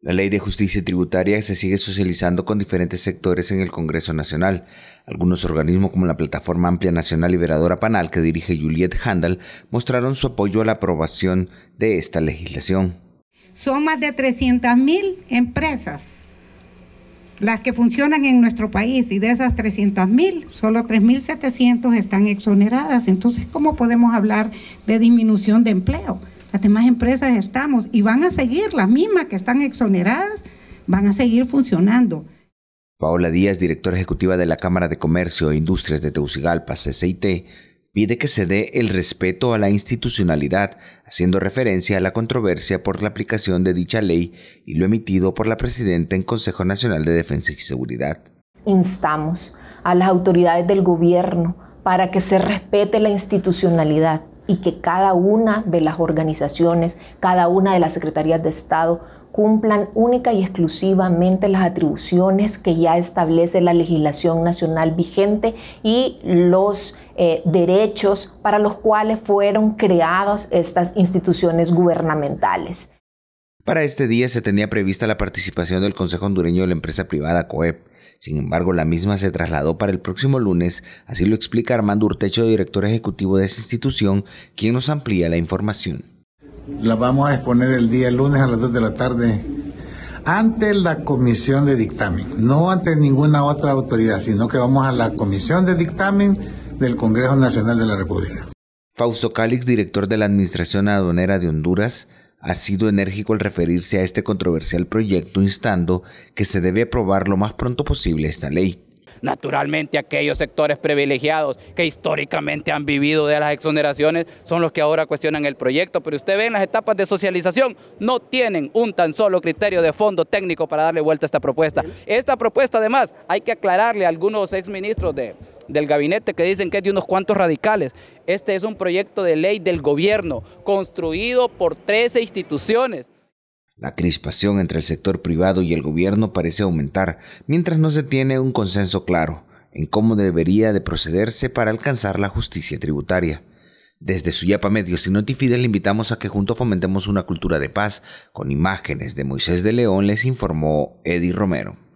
La ley de justicia tributaria se sigue socializando con diferentes sectores en el Congreso Nacional. Algunos organismos como la Plataforma Amplia Nacional Liberadora Panal que dirige Juliette Handel, mostraron su apoyo a la aprobación de esta legislación. Son más de 300.000 empresas las que funcionan en nuestro país y de esas 300.000, solo 3.700 están exoneradas. Entonces, ¿cómo podemos hablar de disminución de empleo? Las demás empresas estamos y van a seguir, las mismas que están exoneradas, van a seguir funcionando. Paola Díaz, directora ejecutiva de la Cámara de Comercio e Industrias de Tegucigalpa, CCIT, pide que se dé el respeto a la institucionalidad, haciendo referencia a la controversia por la aplicación de dicha ley y lo emitido por la presidenta en Consejo Nacional de Defensa y Seguridad. Instamos a las autoridades del gobierno para que se respete la institucionalidad y que cada una de las organizaciones, cada una de las secretarías de Estado cumplan única y exclusivamente las atribuciones que ya establece la legislación nacional vigente y los eh, derechos para los cuales fueron creadas estas instituciones gubernamentales. Para este día se tenía prevista la participación del Consejo Hondureño de la Empresa Privada COEP, sin embargo, la misma se trasladó para el próximo lunes, así lo explica Armando Urtecho, director ejecutivo de esa institución, quien nos amplía la información. La vamos a exponer el día lunes a las 2 de la tarde ante la comisión de dictamen, no ante ninguna otra autoridad, sino que vamos a la comisión de dictamen del Congreso Nacional de la República. Fausto Cálix, director de la Administración Aduanera de Honduras, ha sido enérgico al referirse a este controversial proyecto instando que se debe aprobar lo más pronto posible esta ley. Naturalmente aquellos sectores privilegiados que históricamente han vivido de las exoneraciones son los que ahora cuestionan el proyecto, pero usted ve en las etapas de socialización no tienen un tan solo criterio de fondo técnico para darle vuelta a esta propuesta. Esta propuesta además hay que aclararle a algunos exministros de, del gabinete que dicen que es de unos cuantos radicales. Este es un proyecto de ley del gobierno construido por 13 instituciones. La crispación entre el sector privado y el gobierno parece aumentar mientras no se tiene un consenso claro en cómo debería de procederse para alcanzar la justicia tributaria. Desde Suyapa Medios y Notifides le invitamos a que juntos fomentemos una cultura de paz. Con imágenes de Moisés de León les informó Eddie Romero.